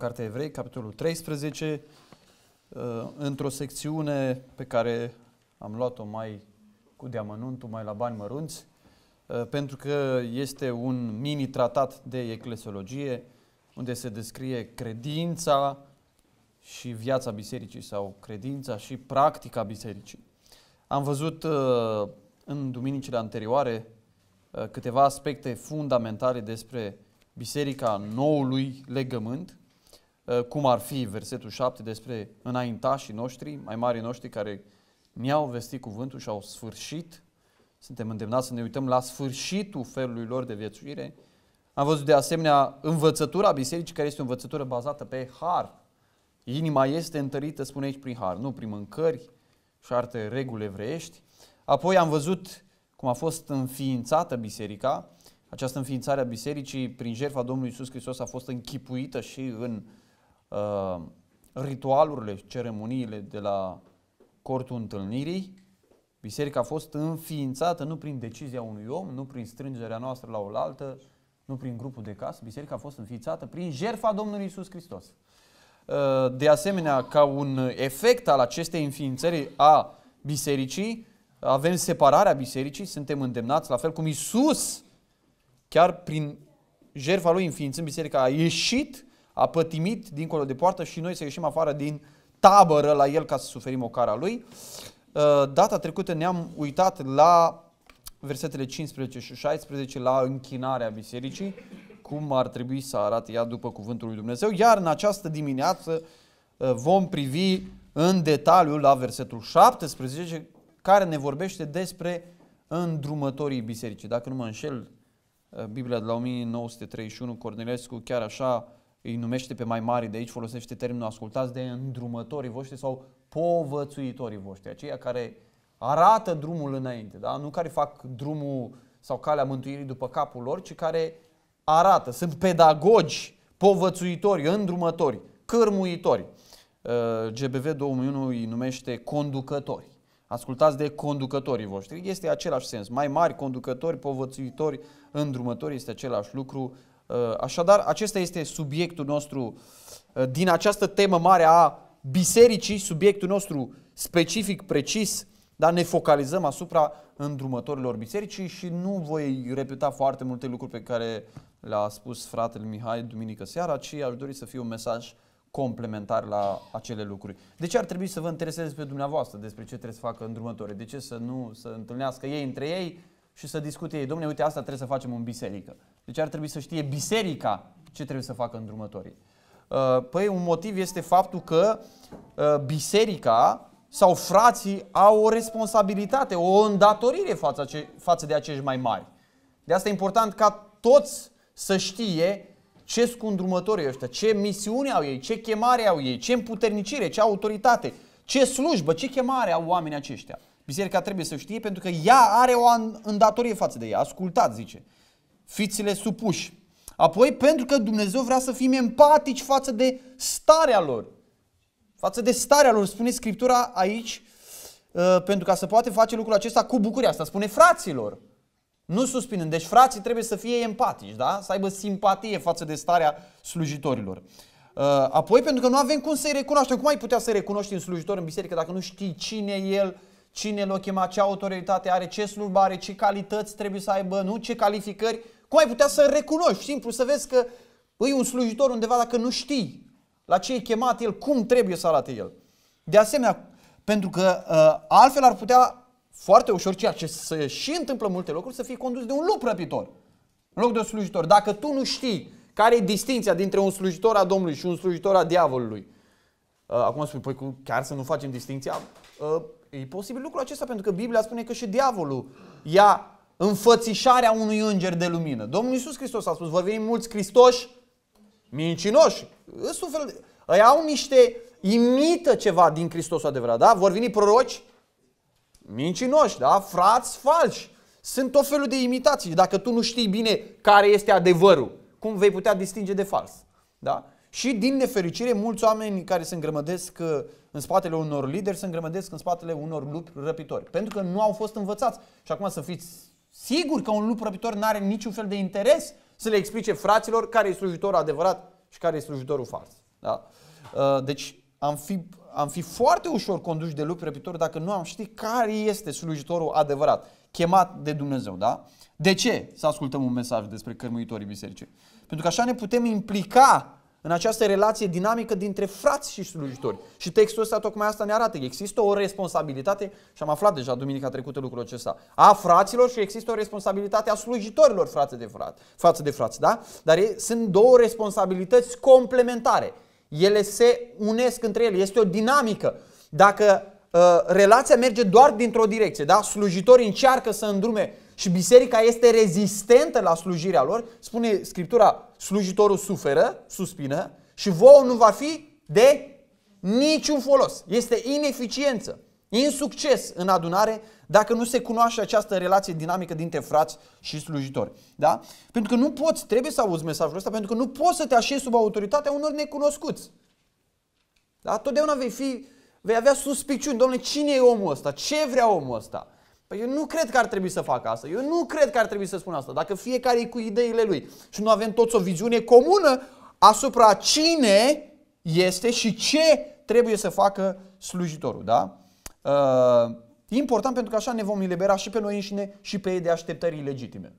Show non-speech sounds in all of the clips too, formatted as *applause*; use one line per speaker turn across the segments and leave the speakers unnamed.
Cartea Evrei, capitolul 13, uh, într-o secțiune pe care am luat-o mai cu deamănuntul, mai la bani mărunți, uh, pentru că este un mini-tratat de eclesiologie unde se descrie credința și viața bisericii sau credința și practica bisericii. Am văzut uh, în duminicile anterioare câteva aspecte fundamentale despre Biserica Noului Legământ Uh, cum ar fi versetul 7 despre înaintașii noștri, mai mari noștri care mi-au vestit cuvântul și au sfârșit. Suntem îndemnați să ne uităm la sfârșitul felului lor de viețuire. Am văzut de asemenea învățătura bisericii, care este o învățătură bazată pe har. Inima este întărită, spune aici, prin har, nu prin mâncări și alte reguli evreiești. Apoi am văzut cum a fost înființată biserica. Această înființare a bisericii prin jertfa Domnului Iisus Hristos a fost închipuită și în uh, uh, ritualurile și ceremoniile de la cortul întâlnirii, biserica a fost înființată nu prin decizia unui om, nu prin strângerea noastră la oaltă, nu prin grupul de casă, biserica a fost înființată prin jertfa Domnului Isus Hristos. Uh, de asemenea, ca un efect al acestei înființări a bisericii, avem separarea bisericii, suntem îndemnați, la fel cum Isus, chiar prin jertfa lui înființând biserica, a ieșit a pătimit dincolo de poartă și noi să ieșim afară din tabără la el ca să suferim ocara lui. Uh, data trecută ne-am uitat la versetele 15 și 16 la închinarea bisericii, cum ar trebui să arate ea după cuvântul lui Dumnezeu, iar în această dimineață uh, vom privi în detaliu la versetul 17 care ne vorbește despre îndrumătorii bisericii. Dacă nu mă înșel, uh, Biblia de la 1931, Cornelescu, chiar așa îi numește pe mai mari de aici, folosește termenul ascultați de îndrumătorii voștri sau povățuitorii voștri, aceia care arată drumul înainte, da? nu care fac drumul sau calea mântuirii după capul lor, ci care arată, sunt pedagogi, povățuitori, îndrumători, cărmuitori. Uh, GBV 2001 îi numește conducători. Ascultați de conducătorii voștri. Este același sens. Mai mari conducători, povățuitori, îndrumători, este același lucru. Uh, așadar, acesta este subiectul nostru uh, din această temă mare a bisericii, subiectul nostru specific, precis, dar ne focalizăm asupra îndrumătorilor bisericii și nu voi repeta foarte multe lucruri pe care le-a spus fratele Mihai duminică seara, ci aș dori să fie un mesaj complementar la acele lucruri. De ce ar trebui să vă intereseze pe dumneavoastră despre ce trebuie să facă îndrumătorii? De ce să nu să întâlnească ei între ei și să discute ei, domne, uite, asta trebuie să facem în biserică. Deci ar trebui să știe biserica ce trebuie să facă îndrumătorii. Uh, păi un motiv este faptul că uh, biserica sau frații au o responsabilitate, o îndatorire față, față de acești mai mari. De asta e important ca toți să știe ce sunt scundrumătorii ăștia, ce misiune au ei, ce chemare au ei, ce împuternicire, ce autoritate, ce slujbă, ce chemare au oamenii aceștia. Biserica trebuie să știe pentru că ea are o îndatorie față de ea. Ascultați, zice. Fiți-le supuși. Apoi, pentru că Dumnezeu vrea să fim empatici față de starea lor. Față de starea lor, spune Scriptura aici, uh, pentru ca să poate face lucrul acesta cu bucuria asta. Spune fraților, nu suspinând. Deci frații trebuie să fie empatici, da? să aibă simpatie față de starea slujitorilor. Uh, apoi, pentru că nu avem cum să-i recunoaștem. Cum ai putea să-i recunoști în slujitor în biserică dacă nu știi cine e el, cine l-o chema, ce autoritate are, ce slujbă are, ce calități trebuie să aibă, nu ce calificări. Cum ai putea să recunoști, simplu să vezi că îi un slujitor undeva dacă nu știi la ce e chemat el, cum trebuie să arate el. De asemenea, pentru că uh, altfel ar putea foarte ușor, ceea ce se și întâmplă multe locuri să fie condus de un lup răpitor în loc de un slujitor. Dacă tu nu știi care e distinția dintre un slujitor a Domnului și un slujitor a diavolului, uh, acum spui, păi chiar să nu facem distinția? Uh, E posibil lucrul acesta pentru că Biblia spune că și diavolul ia înfățișarea unui înger de lumină. Domnul Iisus Hristos a spus, vor veni mulți cristoși mincinoși. Sunt fel de... au niște, imită ceva din Hristosul adevărat, da? Vor veni proroci mincinoși, da? Frați falși. Sunt tot felul de imitații. Dacă tu nu știi bine care este adevărul, cum vei putea distinge de fals? Da? Și din nefericire, mulți oameni care se îngrămădesc uh, în spatele unor lideri, se îngrămădesc în spatele unor lupi răpitori. Pentru că nu au fost învățați. Și acum să fiți siguri că un lup răpitor nu are niciun fel de interes să le explice fraților care e slujitorul adevărat și care e slujitorul fals. Da? Uh, deci am fi, am fi foarte ușor conduși de lupi răpitori dacă nu am ști care este slujitorul adevărat, chemat de Dumnezeu. Da? De ce să ascultăm un mesaj despre cărmuitorii bisericii? Pentru că așa ne putem implica în această relație dinamică dintre frați și slujitori. Și textul ăsta tocmai asta ne arată. Există o responsabilitate, și am aflat deja duminica trecută lucrul acesta, a fraților și există o responsabilitate a slujitorilor față de, frat, față de frați. Da? Dar e, sunt două responsabilități complementare. Ele se unesc între ele, este o dinamică. Dacă uh, relația merge doar dintr-o direcție, da? slujitorii încearcă să îndrume și biserica este rezistentă la slujirea lor, spune Scriptura slujitorul suferă, suspină și vouă nu va fi de niciun folos. Este ineficiență, insucces în adunare dacă nu se cunoaște această relație dinamică dintre frați și slujitori. Da? Pentru că nu poți, trebuie să auzi mesajul ăsta, pentru că nu poți să te așezi sub autoritatea unor necunoscuți. Da? Totdeauna vei fi, vei avea suspiciuni, domnule, cine e omul ăsta? Ce vrea omul ăsta? Păi eu nu cred că ar trebui să facă asta. Eu nu cred că ar trebui să spun asta. Dacă fiecare e cu ideile lui și nu avem toți o viziune comună asupra cine este și ce trebuie să facă slujitorul. Da? Uh, e important pentru că așa ne vom elibera și pe noi înșine și pe ei de așteptări legitime.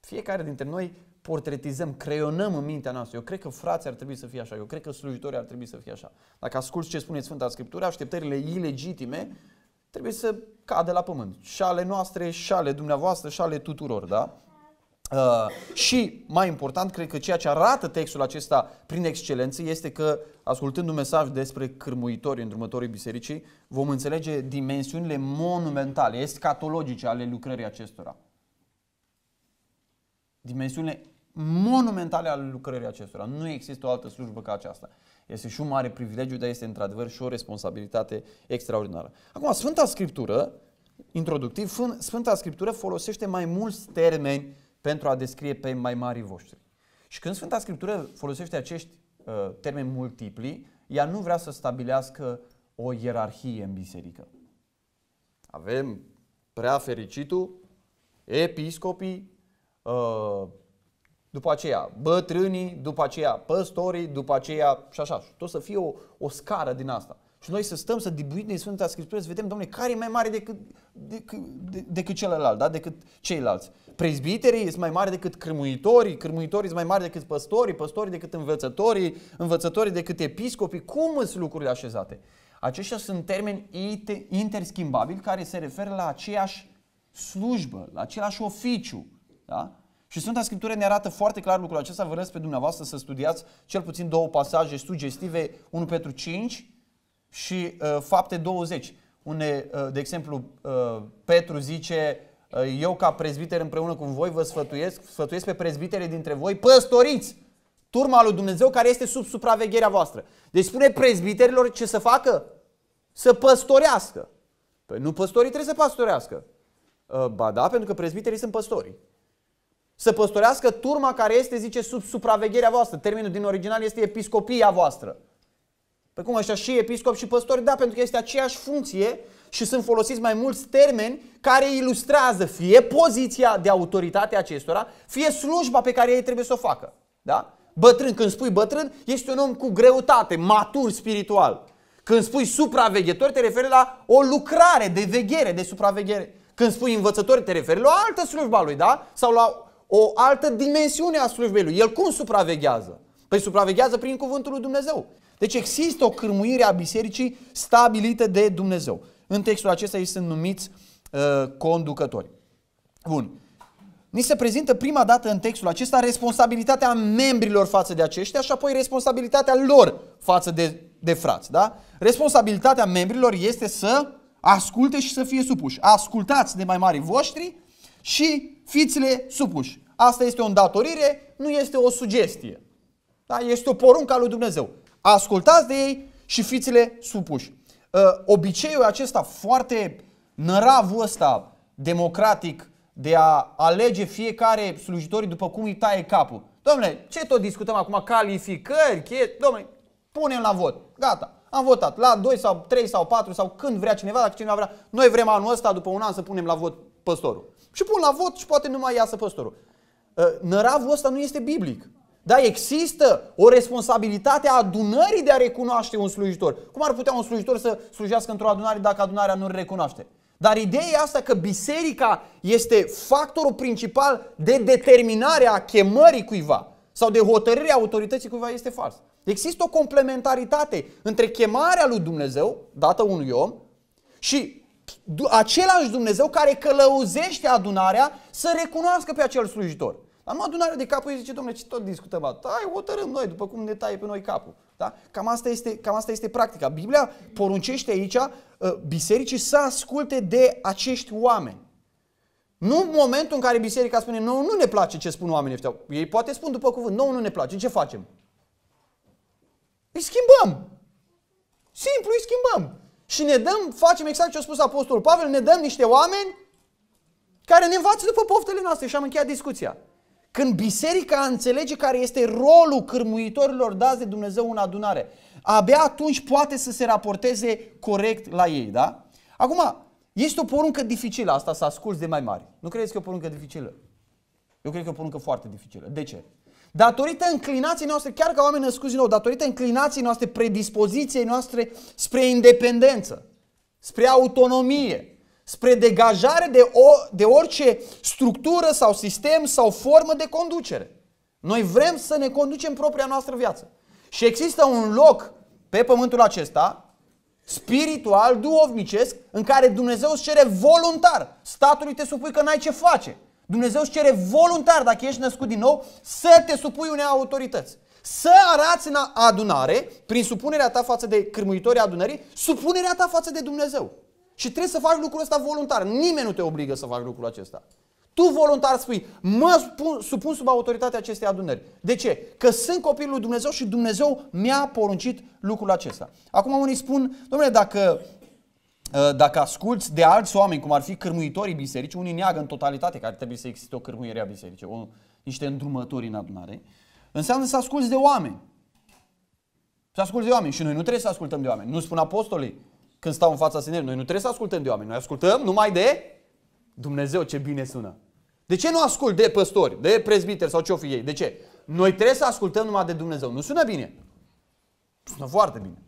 Fiecare dintre noi portretizăm, creionăm în mintea noastră. Eu cred că frații ar trebui să fie așa, eu cred că slujitorii ar trebui să fie așa. Dacă asculți ce spune Sfânta Scriptură, așteptările ilegitime trebuie să cadă la pământ. Și ale noastre, și ale dumneavoastră, și ale tuturor, da? Uh, și mai important, cred că ceea ce arată textul acesta prin excelență este că, ascultând un mesaj despre cârmuitorii, îndrumătorii bisericii, vom înțelege dimensiunile monumentale, escatologice ale lucrării acestora. Dimensiunile monumentale ale lucrării acestora. Nu există o altă slujbă ca aceasta. Este și un mare privilegiu, dar este într-adevăr și o responsabilitate extraordinară. Acum, Sfânta Scriptură, introductiv, Sfânta Scriptură folosește mai mulți termeni pentru a descrie pe mai mari voștri. Și când Sfânta Scriptură folosește acești uh, termeni multipli, ea nu vrea să stabilească o ierarhie în biserică. Avem prea fericitul, episcopii, uh, după aceea bătrânii, după aceea păstorii, după aceea și așa. Și tot să fie o, o scară din asta. Și noi să stăm să dibuim din Sfânta Scriptură, să vedem, domne, care e mai mare decât, decât, decât celălalt, da? decât ceilalți. Prezbiterii sunt mai mari decât cârmuitorii, cârmuitorii sunt mai mari decât păstorii, păstorii decât învățătorii, învățătorii decât episcopii. Cum sunt lucrurile așezate? Aceștia sunt termeni interschimbabili care se referă la aceeași slujbă, la același oficiu. Da? Și Sfânta Scriptură ne arată foarte clar lucrul acesta. Vă pe dumneavoastră să studiați cel puțin două pasaje sugestive, 1 Petru 5 și uh, Fapte 20, unde, uh, de exemplu, uh, Petru zice, uh, eu ca prezbiter împreună cu voi vă sfătuiesc, sfătuiesc pe prezbitere dintre voi, păstoriți turma lui Dumnezeu care este sub supravegherea voastră. Deci spune prezbiterilor ce să facă? Să păstorească. Păi nu păstorii trebuie să păstorească. Uh, ba da, pentru că prezbiterii sunt păstorii să păstorească turma care este, zice, sub supravegherea voastră. Termenul din original este episcopia voastră. Pe păi cum așa și episcop și păstori? Da, pentru că este aceeași funcție și sunt folosiți mai mulți termeni care ilustrează fie poziția de autoritate acestora, fie slujba pe care ei trebuie să o facă. Da? Bătrân, când spui bătrân, ești un om cu greutate, matur spiritual. Când spui supraveghetor, te referi la o lucrare de veghere, de supraveghere. Când spui învățător, te referi la o altă slujba lui, da? Sau la o altă dimensiune a slujbei lui. El cum supraveghează? Păi supraveghează prin cuvântul lui Dumnezeu. Deci există o cârmuire a bisericii stabilită de Dumnezeu. În textul acesta ei sunt numiți uh, conducători. Bun. Ni se prezintă prima dată în textul acesta responsabilitatea membrilor față de aceștia și apoi responsabilitatea lor față de, de frați. Da? Responsabilitatea membrilor este să asculte și să fie supuși. Ascultați de mai mari voștri și fiți-le supuși. Asta este o îndatorire, nu este o sugestie. Da? Este o poruncă a lui Dumnezeu. Ascultați de ei și fiți-le supuși. Uh, obiceiul acesta foarte năravul ăsta democratic de a alege fiecare slujitorii după cum îi taie capul. Domnule, ce tot discutăm acum? Calificări, Domnule, punem la vot. Gata. Am votat la 2 sau 3 sau 4 sau când vrea cineva, dacă cineva vrea. Noi vrem anul ăsta, după un an, să punem la vot păstorul și pun la vot și poate nu mai iasă păstorul. Ă, năravul ăsta nu este biblic. Da, există o responsabilitate a adunării de a recunoaște un slujitor. Cum ar putea un slujitor să slujească într-o adunare dacă adunarea nu îl recunoaște? Dar ideea asta că biserica este factorul principal de determinare a chemării cuiva sau de hotărârea autorității cuiva este fals. Există o complementaritate între chemarea lui Dumnezeu, dată unui om, și același Dumnezeu care călăuzește adunarea să recunoască pe acel slujitor. Am adunarea de capul și zice, domnule, ce tot discutăm? Tai, hotărâm noi, după cum ne taie pe noi capul. Da? Cam, asta este, cam asta este practica. Biblia poruncește aici ă, bisericii să asculte de acești oameni. Nu în momentul în care biserica spune, nu, nu ne place ce spun oamenii ăștia. Ei poate spun după cuvânt, nu, nu ne place, ce facem? Îi schimbăm. Simplu, îi schimbăm și ne dăm, facem exact ce a spus Apostolul Pavel, ne dăm niște oameni care ne învață după poftele noastre și am încheiat discuția. Când biserica înțelege care este rolul cârmuitorilor dați de Dumnezeu în adunare, abia atunci poate să se raporteze corect la ei, da? Acum, este o poruncă dificilă asta să asculți de mai mari. Nu credeți că e o poruncă dificilă? Eu cred că e o poruncă foarte dificilă. De ce? Datorită înclinației noastre, chiar ca oameni născuți din nou, datorită înclinației noastre, predispoziției noastre spre independență, spre autonomie, spre degajare de, o, de orice structură sau sistem sau formă de conducere. Noi vrem să ne conducem propria noastră viață. Și există un loc pe pământul acesta, spiritual, duovnicesc, în care Dumnezeu îți cere voluntar statului te supui că n-ai ce face. Dumnezeu îți cere voluntar, dacă ești născut din nou, să te supui unei autorități. Să arăți în adunare, prin supunerea ta față de cârmuitorii adunării, supunerea ta față de Dumnezeu. Și trebuie să faci lucrul ăsta voluntar. Nimeni nu te obligă să faci lucrul acesta. Tu voluntar spui, mă supun, supun sub autoritatea acestei adunări. De ce? Că sunt copilul lui Dumnezeu și Dumnezeu mi-a poruncit lucrul acesta. Acum unii spun, domnule, dacă Uh, dacă asculți de alți oameni, cum ar fi cârmuitorii biserici, unii neagă în totalitate că ar trebui să existe o cârmuire a bisericii, o, niște îndrumători în adunare, înseamnă să asculți de oameni. Să asculți de oameni. Și noi nu trebuie să ascultăm de oameni. Nu spun apostolii când stau în fața sinelui. Noi nu trebuie să ascultăm de oameni. Noi ascultăm numai de Dumnezeu. Ce bine sună. De ce nu ascult de păstori, de prezbiteri sau ce-o fi ei? De ce? Noi trebuie să ascultăm numai de Dumnezeu. Nu sună bine. Sună foarte bine.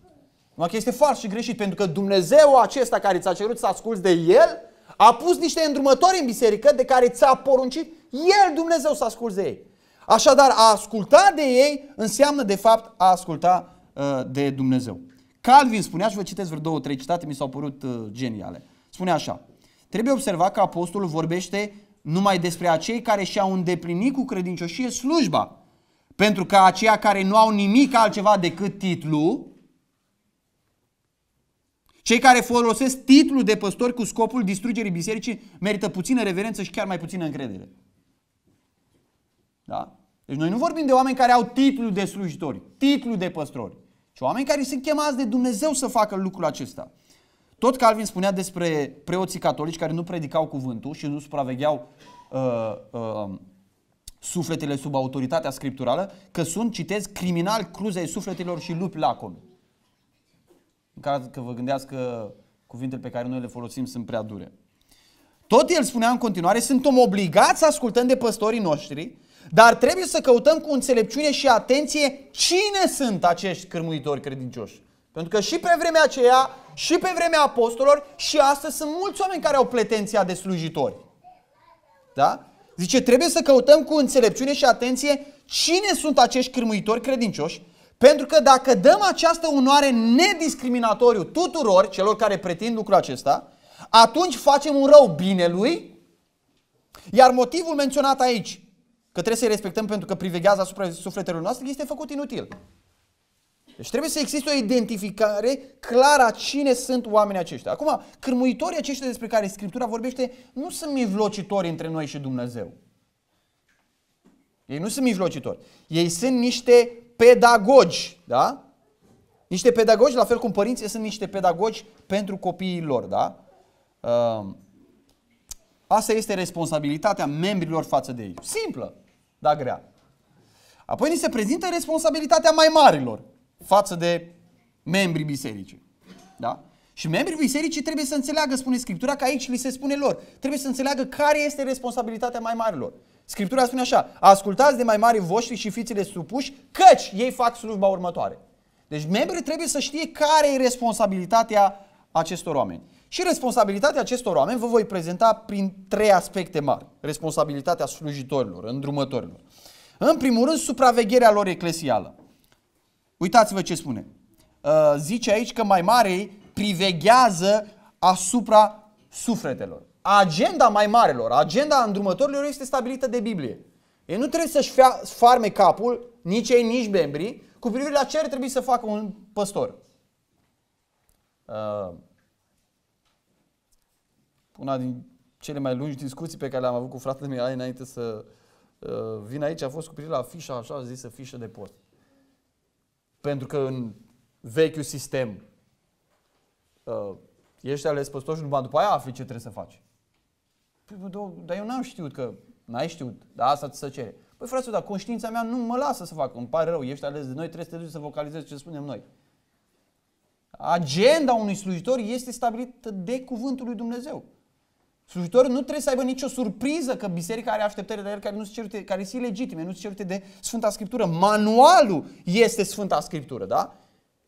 Numai că este fals și greșit, pentru că Dumnezeu acesta care ți-a cerut să asculți de El, a pus niște îndrumători în biserică de care ți-a poruncit El, Dumnezeu, să asculți de ei. Așadar, a asculta de ei înseamnă, de fapt, a asculta uh, de Dumnezeu. Calvin spunea, și vă citesc vreo două, trei citate, mi s-au părut uh, geniale. Spune așa, trebuie observat că apostolul vorbește numai despre acei care și-au îndeplinit cu credincioșie slujba. Pentru că aceia care nu au nimic altceva decât titlu, cei care folosesc titlul de păstori cu scopul distrugerii bisericii merită puțină reverență și chiar mai puțină încredere. Da? Deci noi nu vorbim de oameni care au titlul de slujitori, titlul de păstori, ci oameni care sunt chemați de Dumnezeu să facă lucrul acesta. Tot Calvin spunea despre preoții catolici care nu predicau cuvântul și nu supravegheau uh, uh, sufletele sub autoritatea scripturală, că sunt, citez, criminali cruzei sufletelor și lupi lacomi în caz că vă gândeați că cuvintele pe care noi le folosim sunt prea dure. Tot el spunea în continuare, suntem obligați să ascultăm de păstorii noștri, dar trebuie să căutăm cu înțelepciune și atenție cine sunt acești cârmuitori credincioși. Pentru că și pe vremea aceea, și pe vremea apostolilor, și astăzi sunt mulți oameni care au pretenția de slujitori. Da? Zice, trebuie să căutăm cu înțelepciune și atenție cine sunt acești cârmuitori credincioși pentru că dacă dăm această onoare nediscriminatoriu tuturor celor care pretind lucrul acesta, atunci facem un rău binelui, iar motivul menționat aici, că trebuie să-i respectăm pentru că priveghează asupra sufletelor noastre, este făcut inutil. Deci trebuie să existe o identificare clară a cine sunt oamenii aceștia. Acum, cârmuitorii aceștia despre care Scriptura vorbește nu sunt mijlocitori între noi și Dumnezeu. Ei nu sunt mijlocitori. Ei sunt niște pedagogi, da? Niște pedagogi, la fel cum părinții sunt niște pedagogi pentru copiii lor, da? Ehm, asta este responsabilitatea membrilor față de ei. Simplă, dar grea. Apoi ni se prezintă responsabilitatea mai marilor față de membrii bisericii. Da? Și membrii bisericii trebuie să înțeleagă, spune Scriptura, că aici li se spune lor. Trebuie să înțeleagă care este responsabilitatea mai marilor. Scriptura spune așa, ascultați de mai mari voștri și fiți-le supuși, căci ei fac slujba următoare. Deci membrii trebuie să știe care e responsabilitatea acestor oameni. Și responsabilitatea acestor oameni vă voi prezenta prin trei aspecte mari. Responsabilitatea slujitorilor, îndrumătorilor. În primul rând, supravegherea lor eclesială. Uitați-vă ce spune. Uh, zice aici că mai mare priveghează asupra sufletelor agenda mai marelor, agenda îndrumătorilor este stabilită de Biblie. Ei nu trebuie să-și farme capul, nici ei, nici membrii, cu privire la ce ar trebui să facă un păstor. Uh, una din cele mai lungi discuții pe care le-am avut cu fratele meu înainte să uh, vin aici a fost cu privire la fișa, așa zisă, fișă de post. Pentru că în vechiul sistem uh, ești ales păstor și numai după aia afli ce trebuie să faci. Păi, dar eu n-am știut că n-ai știut, dar asta ți se cere. Păi frate, dar conștiința mea nu mă lasă să fac, îmi pare rău, ești ales de noi, trebuie să te duci să vocalizezi ce spunem noi. Agenda unui slujitor este stabilită de cuvântul lui Dumnezeu. Slujitorul nu trebuie să aibă nicio surpriză că biserica are așteptări de el care nu sunt cerute, care sunt ilegitime, nu sunt cerute de Sfânta Scriptură. Manualul este Sfânta Scriptură, da?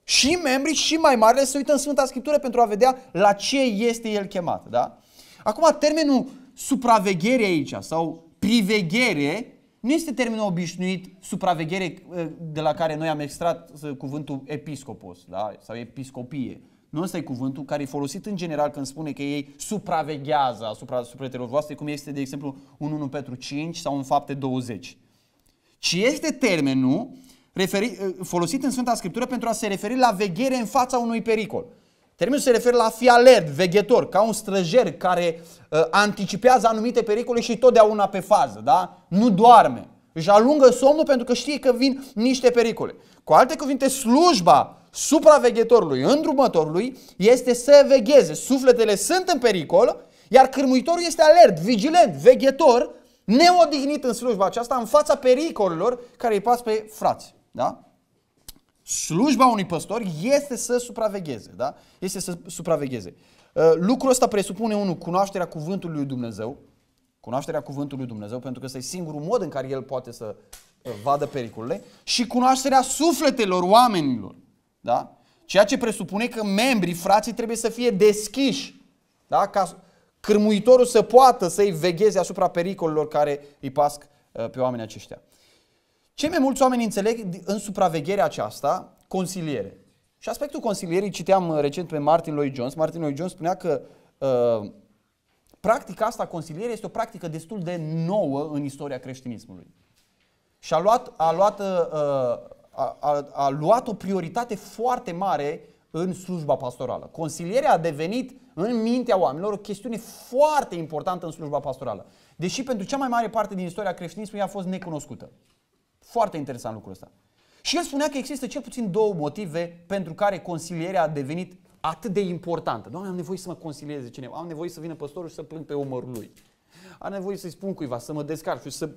Și membrii și mai marile se uită în Sfânta Scriptură pentru a vedea la ce este el chemat, da? Acum, termenul supraveghere aici sau priveghere nu este termenul obișnuit, supraveghere ă, de la care noi am extrat ă, cuvântul episcopos da? sau episcopie. Nu ăsta e cuvântul care e folosit în general când spune că ei supraveghează asupra sufletelor voastre, cum este, de exemplu, în 1 pentru 5 sau în Fapte 20. Ci este termenul referi, ă, folosit în Sfânta Scriptură pentru a se referi la veghere în fața unui pericol. Termenul se referă la a fi alert, veghetor, ca un străjer care uh, anticipează anumite pericole și totdeauna pe fază, da? Nu doarme. Își alungă somnul pentru că știe că vin niște pericole. Cu alte cuvinte, slujba supraveghetorului, îndrumătorului, este să vegheze. Sufletele sunt în pericol, iar cârmuitorul este alert, vigilent, veghetor, neodihnit în slujba aceasta, în fața pericolelor care îi pas pe frați. Da? slujba unui păstor este să supravegheze, da? Este să supravegheze. Uh, lucrul ăsta presupune, unul, cunoașterea cuvântului lui Dumnezeu, cunoașterea cuvântului lui Dumnezeu, pentru că ăsta e singurul mod în care el poate să uh, vadă pericolele, și cunoașterea sufletelor oamenilor, da? Ceea ce presupune că membrii, frații, trebuie să fie deschiși, da? Ca cârmuitorul să poată să-i vegheze asupra pericolelor care îi pasc uh, pe oamenii aceștia. Cei mai mulți oameni înțeleg în supravegherea aceasta consiliere. Și aspectul consilierii citeam uh, recent pe Martin Lloyd-Jones. Martin Lloyd-Jones spunea că uh, practica asta consiliere este o practică destul de nouă în istoria creștinismului. Și a luat, a luat, uh, uh, a, a, a luat o prioritate foarte mare în slujba pastorală. Consilierea a devenit în mintea oamenilor o chestiune foarte importantă în slujba pastorală, deși pentru cea mai mare parte din istoria creștinismului a fost necunoscută. Foarte interesant lucrul ăsta. Și el spunea că există cel puțin două motive pentru care consilierea a devenit atât de importantă. Doamne, am nevoie să mă consilieze cineva, am nevoie să vină păstorul și să plâng pe umărul lui. Am nevoie să-i spun cuiva, să mă descarc și să...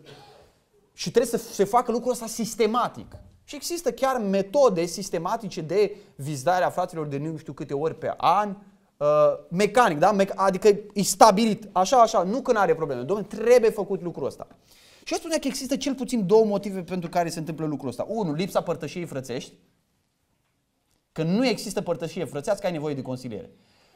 Și trebuie să se facă lucrul ăsta sistematic. Și există chiar metode sistematice de vizitare a fraților de nu știu câte ori pe an, uh, mecanic, da? adică e stabilit, așa, așa, nu că nu are probleme. Domnule, trebuie făcut lucrul ăsta. Și eu spunea că există cel puțin două motive pentru care se întâmplă lucrul ăsta. Unul, lipsa părtășiei frățești, că nu există părtășie frățească, ai nevoie de consiliere.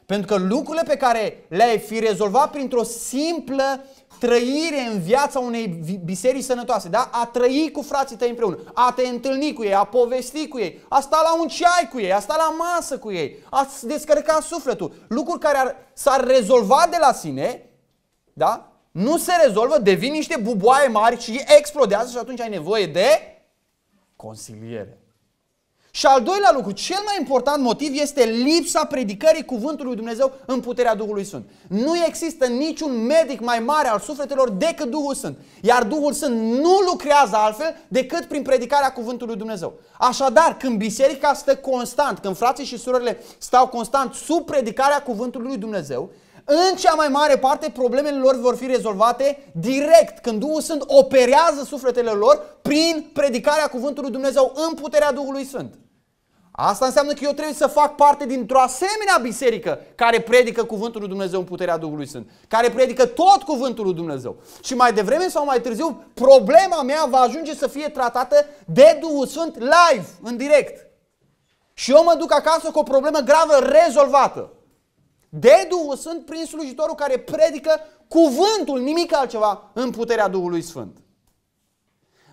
Pentru că lucrurile pe care le-ai fi rezolvat printr-o simplă trăire în viața unei biserici sănătoase, da? a trăi cu frații tăi împreună, a te întâlni cu ei, a povesti cu ei, a sta la un ceai cu ei, a sta la masă cu ei, a descărca sufletul, lucruri care s-ar rezolva de la sine, da? nu se rezolvă, devin niște buboaie mari și explodează și atunci ai nevoie de consiliere. Și al doilea lucru, cel mai important motiv este lipsa predicării cuvântului Dumnezeu în puterea Duhului Sfânt. Nu există niciun medic mai mare al sufletelor decât Duhul Sfânt. Iar Duhul Sfânt nu lucrează altfel decât prin predicarea cuvântului Dumnezeu. Așadar, când biserica stă constant, când frații și surorile stau constant sub predicarea cuvântului Dumnezeu, în cea mai mare parte problemele lor vor fi rezolvate direct când Duhul Sfânt operează sufletele lor prin predicarea cuvântului Dumnezeu în puterea Duhului Sfânt. Asta înseamnă că eu trebuie să fac parte dintr-o asemenea biserică care predică cuvântul lui Dumnezeu în puterea Duhului Sfânt, care predică tot cuvântul lui Dumnezeu. Și mai devreme sau mai târziu, problema mea va ajunge să fie tratată de Duhul Sfânt live, în direct. Și eu mă duc acasă cu o problemă gravă rezolvată de Duhul Sfânt prin slujitorul care predică cuvântul, nimic altceva, în puterea Duhului Sfânt.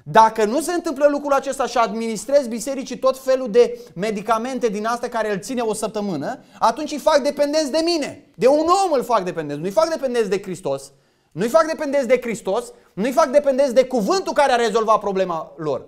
Dacă nu se întâmplă lucrul acesta și administrez bisericii tot felul de medicamente din astea care îl ține o săptămână, atunci îi fac dependenți de mine. De un om îl fac dependenți, nu-i fac dependenți de Hristos, nu-i fac dependenți de Hristos, nu-i fac dependenți de cuvântul care a rezolvat problema lor.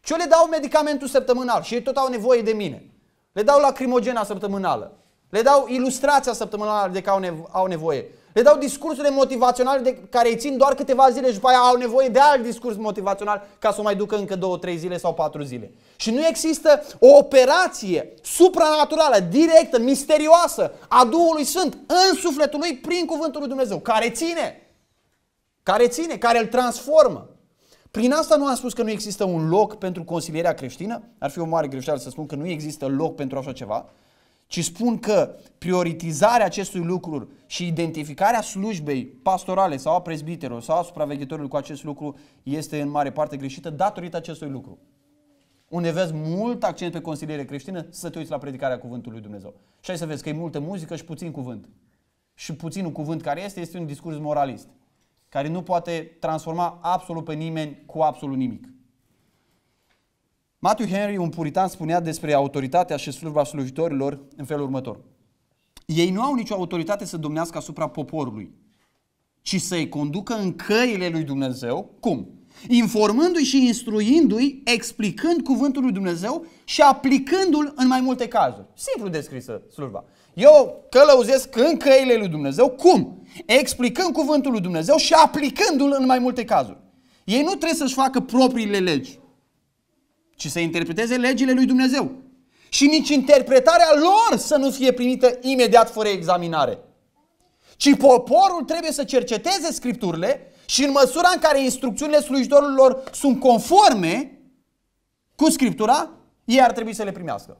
Și eu le dau medicamentul săptămânal și ei tot au nevoie de mine. Le dau lacrimogena săptămânală. Le dau ilustrația săptămânală de care au nevoie. Le dau discursurile motivaționale de care îi țin doar câteva zile și după aia au nevoie de alt discurs motivațional ca să o mai ducă încă două, trei zile sau patru zile. Și nu există o operație supranaturală, directă, misterioasă a Duhului Sfânt în sufletul lui prin cuvântul lui Dumnezeu, care ține, care ține, care îl transformă. Prin asta nu am spus că nu există un loc pentru consilierea creștină, ar fi o mare greșeală să spun că nu există loc pentru așa ceva, ci spun că prioritizarea acestui lucru și identificarea slujbei pastorale sau a prezbiterilor sau a supraveghetorului cu acest lucru este în mare parte greșită datorită acestui lucru. Unde vezi mult accent pe consiliere creștină, să te uiți la predicarea cuvântului lui Dumnezeu. Și ai să vezi că e multă muzică și puțin cuvânt. Și puținul cuvânt care este, este un discurs moralist, care nu poate transforma absolut pe nimeni cu absolut nimic. Matthew Henry, un puritan, spunea despre autoritatea și slujba slujitorilor în felul următor. Ei nu au nicio autoritate să domnească asupra poporului, ci să-i conducă în căile lui Dumnezeu. Cum? Informându-i și instruindu-i, explicând cuvântul lui Dumnezeu și aplicându-l în mai multe cazuri. Simplu descrisă slujba. Eu călăuzesc în căile lui Dumnezeu. Cum? Explicând cuvântul lui Dumnezeu și aplicându-l în mai multe cazuri. Ei nu trebuie să-și facă propriile legi ci să interpreteze legile lui Dumnezeu. Și nici interpretarea lor să nu fie primită imediat fără examinare. Ci poporul trebuie să cerceteze scripturile și în măsura în care instrucțiunile slujitorilor lor sunt conforme cu scriptura, ei ar trebui să le primească.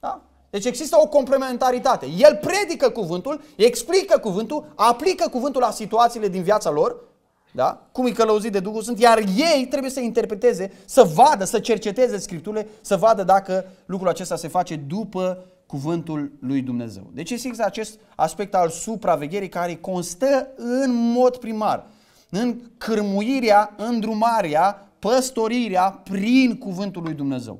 Da? Deci există o complementaritate. El predică cuvântul, explică cuvântul, aplică cuvântul la situațiile din viața lor da? cum e călăuzit de Duhul Sfânt, iar ei trebuie să interpreteze, să vadă, să cerceteze Scripturile, să vadă dacă lucrul acesta se face după cuvântul lui Dumnezeu. Deci exact acest aspect al supravegherii care constă în mod primar, în cârmuirea, îndrumarea, păstorirea prin cuvântul lui Dumnezeu.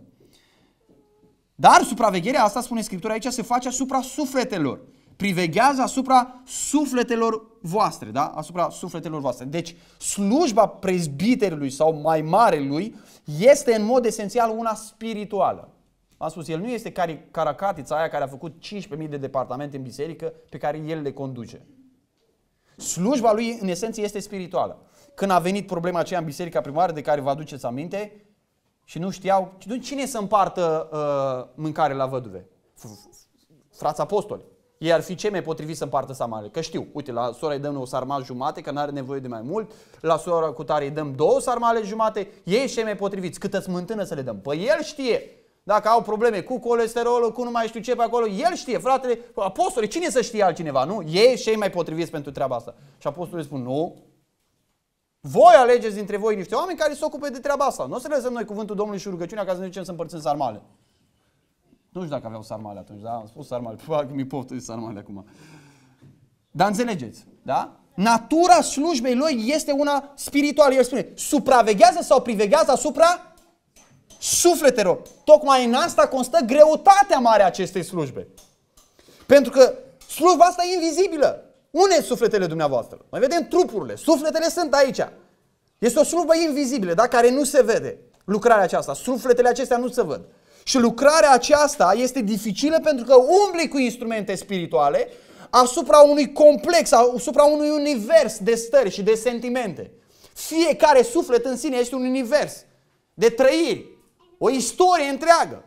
Dar supravegherea asta, spune Scriptura aici, se face asupra sufletelor priveghează asupra sufletelor voastre, da? Asupra sufletelor voastre. Deci slujba prezbiterului sau mai marelui este în mod esențial una spirituală. Am spus, el nu este caracatița aia care a făcut 15.000 de departamente în biserică pe care el le conduce. Slujba lui, în esență, este spirituală. Când a venit problema aceea în biserica primară, de care vă aduceți aminte, și nu știau, cine să împartă uh, mâncare la văduve? Frați apostoli ei ar fi cei mai potriviți să împartă sarmale. Că știu, uite, la sora îi dăm o sarmal jumate, că nu are nevoie de mai mult, la sora cu tare îi dăm două sarmale jumate, ei cei mai potriviți, câtă smântână să le dăm. Păi el știe dacă au probleme cu colesterolul, cu nu mai știu ce pe acolo, el știe, fratele, apostole, cine să știe altcineva, nu? Ei cei mai potriviți pentru treaba asta. Și apostolii spun, nu, voi alegeți dintre voi niște oameni care se ocupe de treaba asta. Nu o să lăsăm noi cuvântul Domnului și rugăciunea ca să ne ducem să împărțim sarmale. Nu știu dacă aveau sarmale atunci, da? Am spus sarmale, fac păi, mi poftă de sarmale acum. Dar înțelegeți, da? Natura slujbei lui este una spirituală. El spune, supraveghează sau priveghează asupra sufletelor. Tocmai în asta constă greutatea mare a acestei slujbe. Pentru că slujba asta e invizibilă. Une sufletele dumneavoastră? Mai vedem trupurile. Sufletele sunt aici. Este o slujbă invizibilă, da? care nu se vede. Lucrarea aceasta. Sufletele acestea nu se văd. Și lucrarea aceasta este dificilă pentru că umbli cu instrumente spirituale asupra unui complex, asupra unui univers de stări și de sentimente. Fiecare suflet în sine este un univers de trăiri, o istorie întreagă,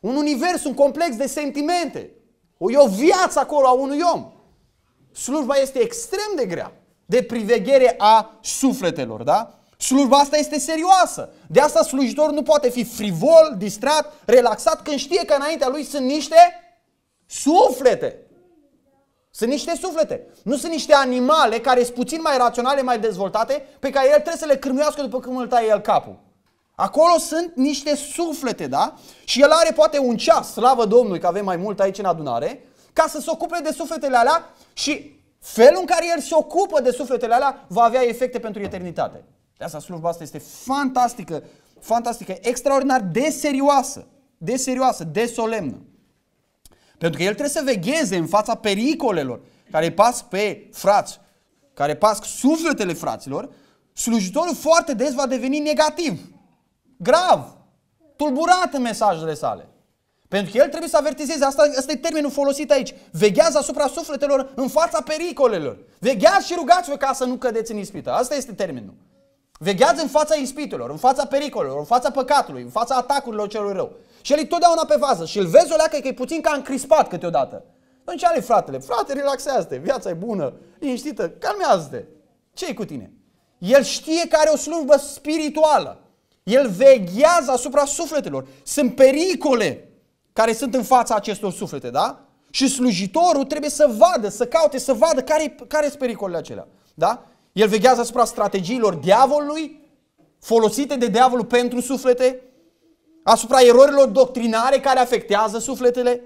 un univers, un complex de sentimente. O, e o viață acolo a unui om. Slujba este extrem de grea de priveghere a sufletelor, da? Slujba asta este serioasă. De asta slujitorul nu poate fi frivol, distrat, relaxat, când știe că înaintea lui sunt niște suflete. Sunt niște suflete. Nu sunt niște animale care sunt puțin mai raționale, mai dezvoltate, pe care el trebuie să le cârmuiască după cum îl taie el capul. Acolo sunt niște suflete, da? Și el are poate un ceas, slavă Domnului că avem mai mult aici în adunare, ca să se ocupe de sufletele alea și felul în care el se ocupă de sufletele alea va avea efecte pentru eternitate. De asta slujba asta este fantastică, fantastică, extraordinar de serioasă, de serioasă, de solemnă. Pentru că el trebuie să vegheze în fața pericolelor care pasc pe frați, care pasc sufletele fraților, slujitorul foarte des va deveni negativ, grav, tulburat în mesajele sale. Pentru că el trebuie să avertizeze, asta, asta e termenul folosit aici, veghează asupra sufletelor în fața pericolelor. Vegheați și rugați-vă ca să nu cădeți în ispită. Asta este termenul. Veghează în fața ispitelor, în fața pericolelor, în fața păcatului, în fața atacurilor celor rău. Și el e totdeauna pe vază și îl vezi o leacă că e puțin ca încrispat câteodată. ce ale fratele, frate, relaxează-te, viața e bună, liniștită, calmează-te. ce e cu tine? El știe că are o slujbă spirituală. El veghează asupra sufletelor. Sunt pericole care sunt în fața acestor suflete, da? Și slujitorul trebuie să vadă, să caute, să vadă care, care sunt pericolele acelea. Da? El veghează asupra strategiilor diavolului, folosite de diavolul pentru suflete, asupra erorilor doctrinare care afectează sufletele,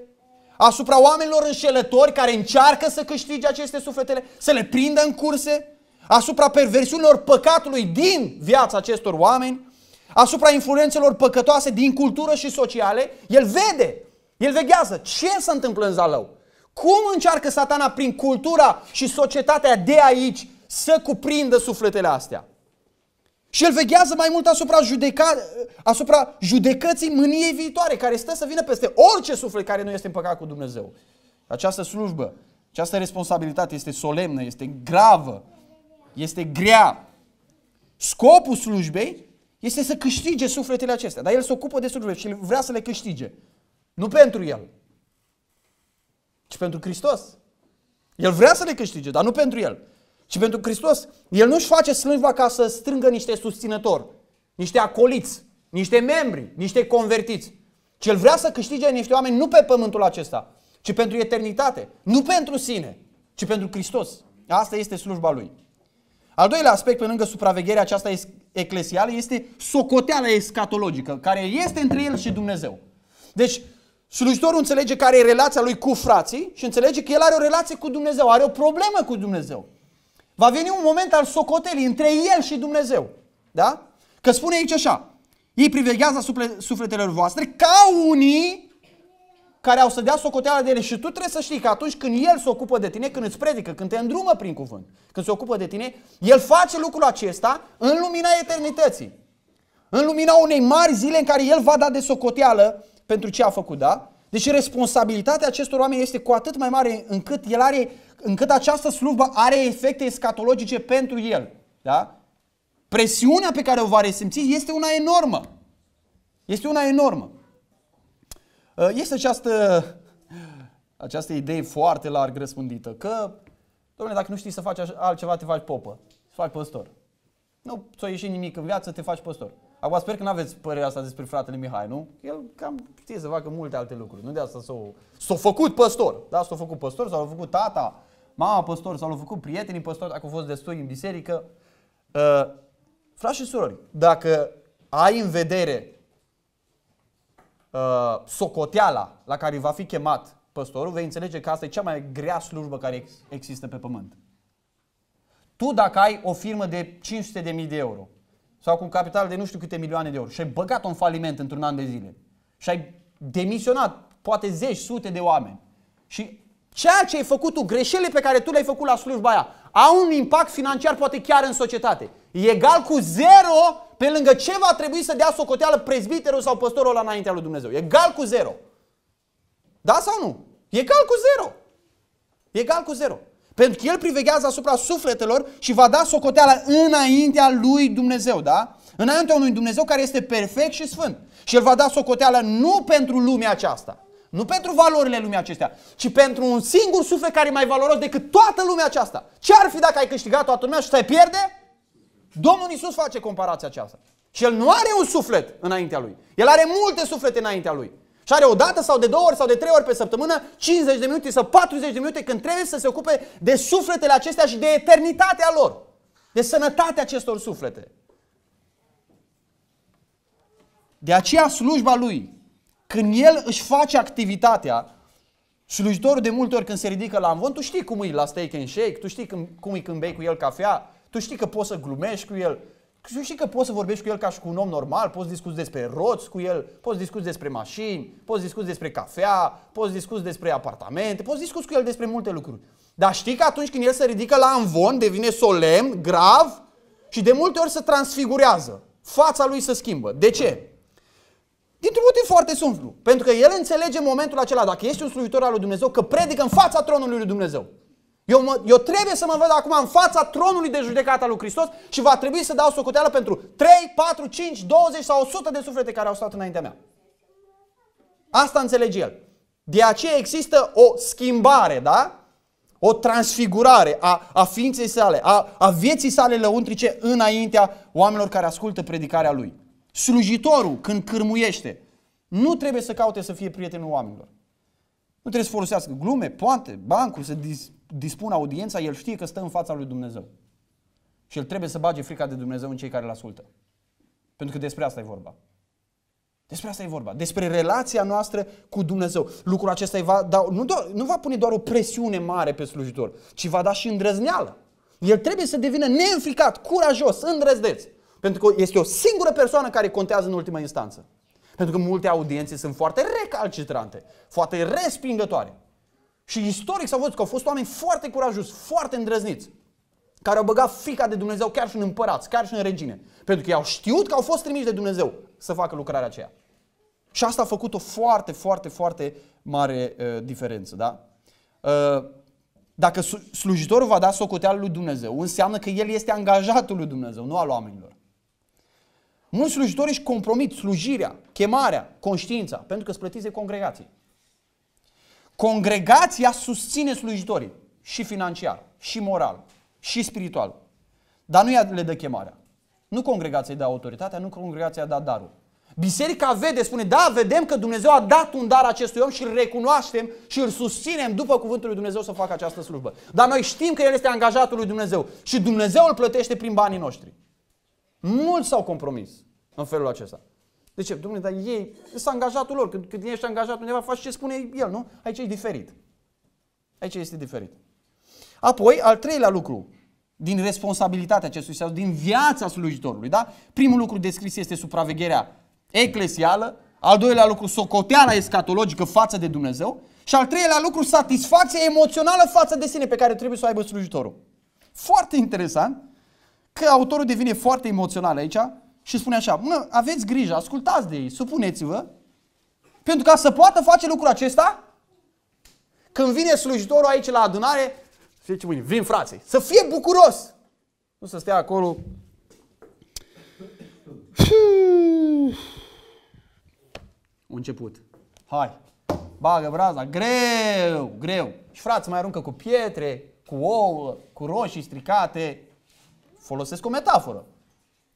asupra oamenilor înșelători care încearcă să câștige aceste sufletele, să le prindă în curse, asupra perversiunilor păcatului din viața acestor oameni, asupra influențelor păcătoase din cultură și sociale, el vede, el veghează ce se întâmplă în Zalău. Cum încearcă satana prin cultura și societatea de aici să cuprindă sufletele astea. Și el veghează mai mult asupra, judeca, asupra judecății mâniei viitoare, care stă să vină peste orice suflet care nu este împăcat cu Dumnezeu. Această slujbă, această responsabilitate este solemnă, este gravă, este grea. Scopul slujbei este să câștige sufletele acestea, dar el se ocupă de slujbe și vrea să le câștige. Nu pentru el, ci pentru Hristos. El vrea să le câștige, dar nu pentru el. Și pentru Hristos. El nu-și face slujba ca să strângă niște susținători, niște acoliți, niște membri, niște convertiți, ci el vrea să câștige niște oameni nu pe pământul acesta, ci pentru eternitate, nu pentru sine, ci pentru Hristos. Asta este slujba lui. Al doilea aspect, pe lângă supravegherea aceasta eclesială, este socoteala escatologică, care este între el și Dumnezeu. Deci, slujitorul înțelege care e relația lui cu frații și înțelege că el are o relație cu Dumnezeu, are o problemă cu Dumnezeu va veni un moment al socotelii între El și Dumnezeu. Da? Că spune aici așa, ei priveghează sufletelor voastre ca unii care au să dea socoteala de ele și tu trebuie să știi că atunci când El se ocupă de tine, când îți predică, când te îndrumă prin cuvânt, când se ocupă de tine, El face lucrul acesta în lumina eternității. În lumina unei mari zile în care El va da de socoteală pentru ce a făcut, da? Deci responsabilitatea acestor oameni este cu atât mai mare încât El are încât această slujbă are efecte escatologice pentru el. Da? Presiunea pe care o va resimți este una enormă. Este una enormă. Uh, este această, această idee foarte larg răspândită că, domnule, dacă nu știi să faci altceva, te faci popă, te faci păstor. Nu ți o ieși nimic în viață, te faci păstor. Acum sper că nu aveți părerea asta despre fratele Mihai, nu? El cam știe să facă multe alte lucruri. Nu de asta s-a, s-a făcut păstor. Da, s-a făcut păstor, s-a făcut tata, mama păstor sau l-au făcut prietenii păstori, dacă au fost destui în biserică. Uh, frați și surori, dacă ai în vedere uh, socoteala la care va fi chemat păstorul, vei înțelege că asta e cea mai grea slujbă care ex- există pe pământ. Tu dacă ai o firmă de 500.000 de euro sau cu un capital de nu știu câte milioane de euro și ai băgat un faliment într-un an de zile și ai demisionat poate zeci, sute de oameni și Ceea ce ai făcut tu, greșelile pe care tu le-ai făcut la slujba aia, au un impact financiar poate chiar în societate. E egal cu zero pe lângă ce va trebui să dea socoteală prezbiterul sau păstorul la înaintea lui Dumnezeu. E egal cu zero. Da sau nu? E egal cu zero. E egal cu zero. Pentru că el priveghează asupra sufletelor și va da socoteala înaintea lui Dumnezeu, da? Înaintea unui Dumnezeu care este perfect și sfânt. Și el va da socoteala nu pentru lumea aceasta, nu pentru valorile lumii acestea, ci pentru un singur suflet care e mai valoros decât toată lumea aceasta. Ce ar fi dacă ai câștigat toată lumea și te pierde? Domnul Isus face comparația aceasta. Și el nu are un suflet înaintea lui. El are multe suflete înaintea lui. Și are o dată sau de două ori sau de trei ori pe săptămână 50 de minute sau 40 de minute când trebuie să se ocupe de sufletele acestea și de eternitatea lor. De sănătatea acestor suflete. De aceea slujba lui când el își face activitatea, slujitorul de multe ori când se ridică la amvon, tu știi cum e la steak and shake, tu știi cum, cum e când bei cu el cafea, tu știi că poți să glumești cu el, tu știi că poți să vorbești cu el ca și cu un om normal, poți discuți despre roți cu el, poți discuți despre mașini, poți discuți despre cafea, poți discuți despre apartamente, poți discuți cu el despre multe lucruri. Dar știi că atunci când el se ridică la amvon, devine solemn, grav și de multe ori se transfigurează. Fața lui se schimbă. De ce? e foarte simplu. Pentru că el înțelege momentul acela, dacă ești un slujitor al lui Dumnezeu, că predică în fața tronului lui Dumnezeu. Eu, mă, eu trebuie să mă văd acum în fața tronului de judecată al lui Hristos și va trebui să dau socoteală pentru 3, 4, 5, 20 sau 100 de suflete care au stat înaintea mea. Asta înțelege el. De aceea există o schimbare, da? O transfigurare a, a ființei sale, a, a vieții sale lăuntrice înaintea oamenilor care ascultă predicarea lui. Slujitorul, când cârmuiește, nu trebuie să caute să fie prietenul oamenilor. Nu trebuie să folosească glume, poate, bancul, să dis- dispună audiența. El știe că stă în fața lui Dumnezeu. Și el trebuie să bage frica de Dumnezeu în cei care îl ascultă. Pentru că despre asta e vorba. Despre asta e vorba. Despre relația noastră cu Dumnezeu. Lucrul acesta va da, nu, doar, nu va pune doar o presiune mare pe slujitor, ci va da și îndrăzneală. El trebuie să devină neînfricat, curajos, îndrăzneț. Pentru că este o singură persoană care contează în ultima instanță. Pentru că multe audiențe sunt foarte recalcitrante, foarte respingătoare. Și istoric s au văzut că au fost oameni foarte curajoși, foarte îndrăzniți, care au băgat fica de Dumnezeu chiar și în împărați, chiar și în regine. Pentru că ei au știut că au fost trimiși de Dumnezeu să facă lucrarea aceea. Și asta a făcut o foarte, foarte, foarte mare uh, diferență. Da? Uh, dacă slujitorul va da socoteală lui Dumnezeu, înseamnă că el este angajatul lui Dumnezeu, nu al oamenilor. Mulți slujitori își compromit slujirea, chemarea, conștiința, pentru că sunt plătiți de congregație. Congregația susține slujitorii și financiar, și moral, și spiritual. Dar nu ea le dă chemarea. Nu congregația dă autoritatea, nu congregația dă darul. Biserica vede, spune, da, vedem că Dumnezeu a dat un dar acestui om și îl recunoaștem și îl susținem după cuvântul lui Dumnezeu să facă această slujbă. Dar noi știm că el este angajatul lui Dumnezeu și Dumnezeu îl plătește prin banii noștri. Mulți s-au compromis în felul acesta. De ce? Domnule, dar ei sunt angajatul lor. Când, când ești angajat undeva, faci ce spune el, nu? Aici e diferit. Aici este diferit. Apoi, al treilea lucru din responsabilitatea acestui sau din viața slujitorului, da? Primul lucru descris este supravegherea eclesială, al doilea lucru, socoteala escatologică față de Dumnezeu și al treilea lucru, satisfacția emoțională față de sine pe care trebuie să o aibă slujitorul. Foarte interesant Că autorul devine foarte emoțional aici și spune așa, mă, aveți grijă, ascultați de ei, supuneți-vă, pentru ca să poată face lucrul acesta, când vine slujitorul aici la adunare, să ce mâine, vin frații, să fie bucuros. Nu să stea acolo. Un început. Hai, bagă braza, greu, greu. Și frații mai aruncă cu pietre, cu ouă, cu roșii stricate folosesc o metaforă.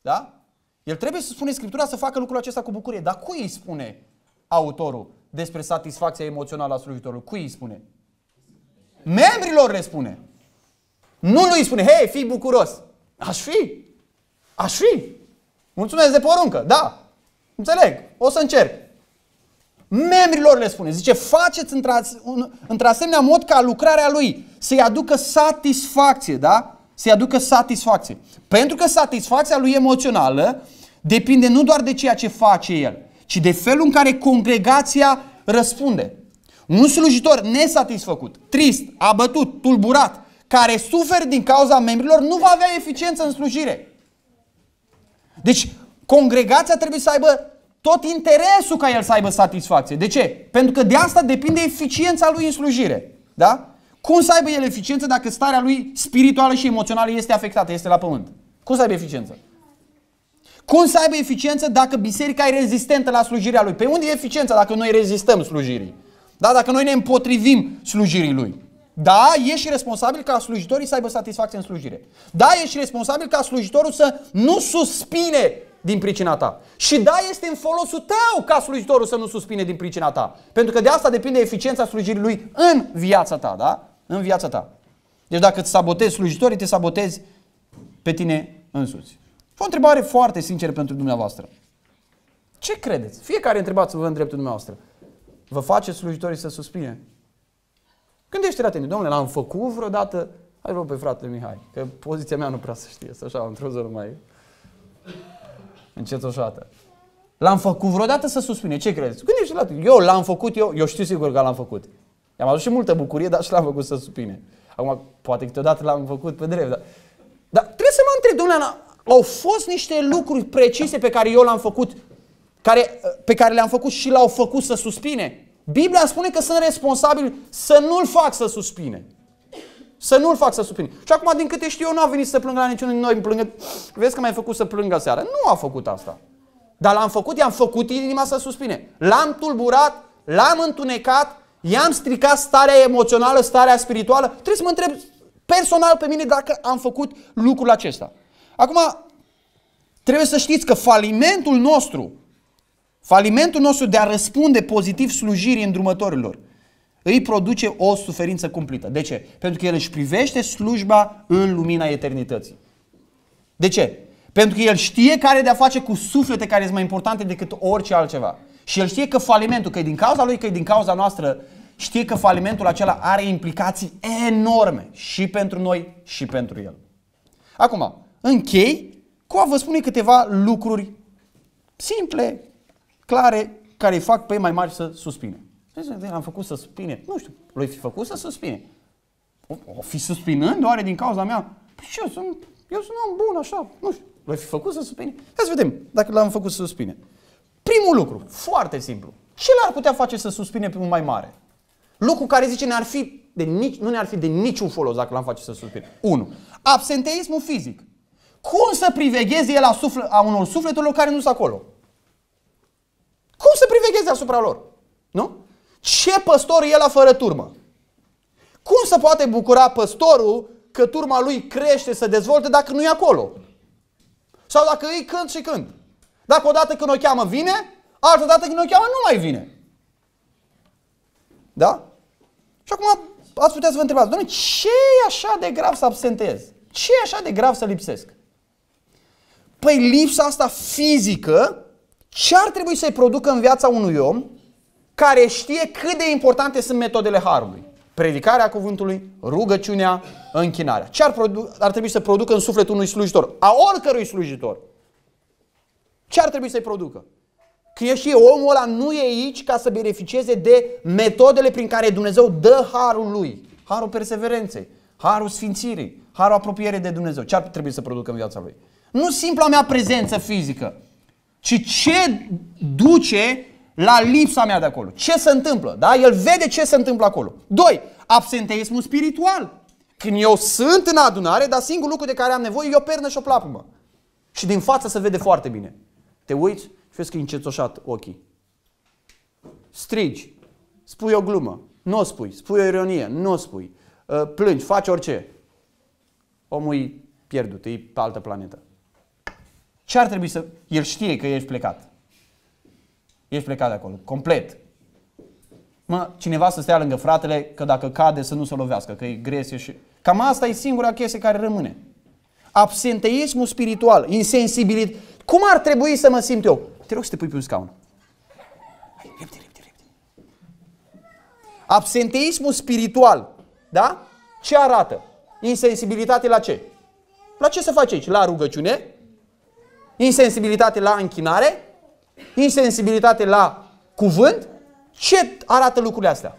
Da? El trebuie să spune Scriptura să facă lucrul acesta cu bucurie. Dar cui îi spune autorul despre satisfacția emoțională a slujitorului? Cui îi spune? Membrilor le spune. Nu lui spune, hei, fii bucuros. Aș fi. Aș fi. Mulțumesc de poruncă. Da. Înțeleg. O să încerc. Membrilor le spune. Zice, faceți într-asemenea mod ca lucrarea lui să-i aducă satisfacție. Da? să-i aducă satisfacție. Pentru că satisfacția lui emoțională depinde nu doar de ceea ce face el, ci de felul în care congregația răspunde. Un slujitor nesatisfăcut, trist, abătut, tulburat, care suferi din cauza membrilor, nu va avea eficiență în slujire. Deci, congregația trebuie să aibă tot interesul ca el să aibă satisfacție. De ce? Pentru că de asta depinde eficiența lui în slujire. Da? Cum să aibă el eficiență dacă starea lui spirituală și emoțională este afectată, este la pământ? Cum să aibă eficiență? Cum să aibă eficiență dacă biserica e rezistentă la slujirea lui? Pe unde e eficiența dacă noi rezistăm slujirii? Da? Dacă noi ne împotrivim slujirii lui. Da, ești responsabil ca slujitorii să aibă satisfacție în slujire. Da, ești responsabil ca slujitorul să nu suspine din pricina ta. Și da, este în folosul tău ca slujitorul să nu suspine din pricina ta. Pentru că de asta depinde eficiența slujirii lui în viața ta, da? în viața ta. Deci dacă îți sabotezi slujitorii, te sabotezi pe tine însuți. Și o întrebare foarte sinceră pentru dumneavoastră. Ce credeți? Fiecare întrebați-vă în dreptul dumneavoastră. Vă face slujitorii să suspine? gândește la atent, domnule, l-am făcut vreodată? Hai vă pe fratele Mihai, că poziția mea nu prea să știe, să așa, într-o zonă mai încetoșată. L-am făcut vreodată să suspine, ce credeți? Când ești la tine, eu l-am făcut, eu, eu știu sigur că l-am făcut. I-am adus și multă bucurie, dar și l-am făcut să supine. Acum, poate câteodată l-am făcut pe drept, dar... Dar trebuie să mă întreb, domnule, au fost niște lucruri precise pe care eu le-am făcut, care, pe care le-am făcut și l-au făcut să suspine? Biblia spune că sunt responsabil să nu-l fac să suspine. Să nu-l fac să suspine. Și acum, din câte știu eu, nu a venit să plângă la niciunul din noi. Plângă. Vezi că m-ai făcut să plângă seara. Nu a făcut asta. Dar l-am făcut, i-am făcut inima să suspine. L-am tulburat, l-am întunecat, I-am stricat starea emoțională, starea spirituală? Trebuie să mă întreb personal pe mine dacă am făcut lucrul acesta. Acum, trebuie să știți că falimentul nostru, falimentul nostru de a răspunde pozitiv slujirii îndrumătorilor, îi produce o suferință cumplită. De ce? Pentru că el își privește slujba în lumina eternității. De ce? Pentru că el știe care de a face cu suflete care sunt mai importante decât orice altceva. Și el știe că falimentul, că e din cauza lui, că e din cauza noastră, știe că falimentul acela are implicații enorme și pentru noi și pentru el. Acum, închei cu a vă spune câteva lucruri simple, clare, care îi fac pe ei mai mari să suspine. L-am păi, făcut să suspine. Nu știu, lui fi făcut să suspine. O, o fi suspinând oare din cauza mea? Păi și eu sunt, eu sunt un bun așa, nu știu. L-ai fi făcut să suspine? Hai să vedem dacă l-am făcut să suspine. Primul lucru, foarte simplu. Ce l-ar putea face să suspine pe un mai mare? Lucru care zice ne-ar fi de nici, nu ne-ar fi de niciun folos dacă l-am face să suspine. 1. Absenteismul fizic. Cum să privegheze el a, suflet, a unor sufletelor care nu sunt acolo? Cum să privegheze asupra lor? Nu? Ce păstor e la fără turmă? Cum să poate bucura păstorul că turma lui crește, să dezvolte dacă nu e acolo? Sau dacă îi când și când? Dacă odată când o cheamă vine, altă dată când o cheamă nu mai vine. Da? Și acum ați putea să vă întrebați, domnule, ce e așa de grav să absentez? Ce e așa de grav să lipsesc? Păi lipsa asta fizică, ce ar trebui să-i producă în viața unui om care știe cât de importante sunt metodele Harului? Predicarea cuvântului, rugăciunea, închinarea. Ce ar, produ- ar trebui să producă în sufletul unui slujitor? A oricărui slujitor. Ce ar trebui să-i producă? Că și omul ăla nu e aici ca să beneficieze de metodele prin care Dumnezeu dă harul lui. Harul perseverenței, harul sfințirii, harul apropiere de Dumnezeu. Ce ar trebui să producă în viața lui? Nu simpla mea prezență fizică, ci ce duce la lipsa mea de acolo. Ce se întâmplă? Da? El vede ce se întâmplă acolo. Doi, absenteismul spiritual. Când eu sunt în adunare, dar singurul lucru de care am nevoie e o pernă și o plapumă. Și din față se vede foarte bine. Te uiți și vezi că e încețoșat ochii. Strigi, spui o glumă, nu o spui, spui o ironie, nu o spui, uh, plângi, faci orice. Omul e pierdut, e pe altă planetă. Ce ar trebui să... El știe că ești plecat. Ești plecat de acolo, complet. Mă, cineva să stea lângă fratele, că dacă cade să nu se lovească, că e gresie și... Cam asta e singura chestie care rămâne. Absenteismul spiritual, insensibilitate. Cum ar trebui să mă simt eu? Te rog să te pui pe un scaun. Hai, repede, repede, repede. Absenteismul spiritual, da? Ce arată? Insensibilitate la ce? La ce să faci aici? La rugăciune? Insensibilitate la închinare? Insensibilitate la cuvânt? Ce arată lucrurile astea?